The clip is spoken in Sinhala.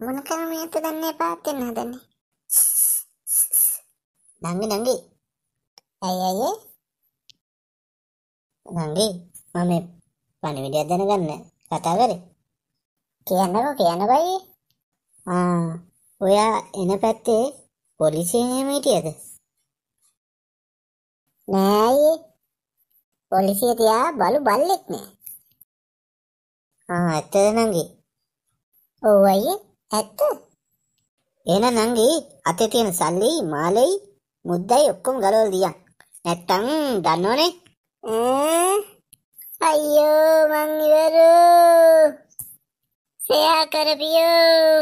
මොන කරම ඇත දන්න පාත් වෙන්න හදන්නේ නංගි නංගි ඇයි ඇයි නංගි මම පණිවිඩයක් දැනගන්න කතා කරේ කියන්නකෝ කියන්න බයි ආ ඔයා එන පැත්තේ පොලිසිය එහෙම හිටියද නෑ පොලිසිය තියා බලු බල්ලෙක් නෑ ආ ඇත්තද නංගි ඔව් අයියේ ඇත්ත එන නංගේ අතේ තියෙන සල්ලි මාලෙයි මුද්දයි ඔක්කොම ගලවලා දියන් නැත්තම් දන්නවනේ අයියෝ මං ඉවරෝ සෙයා කරපියෝ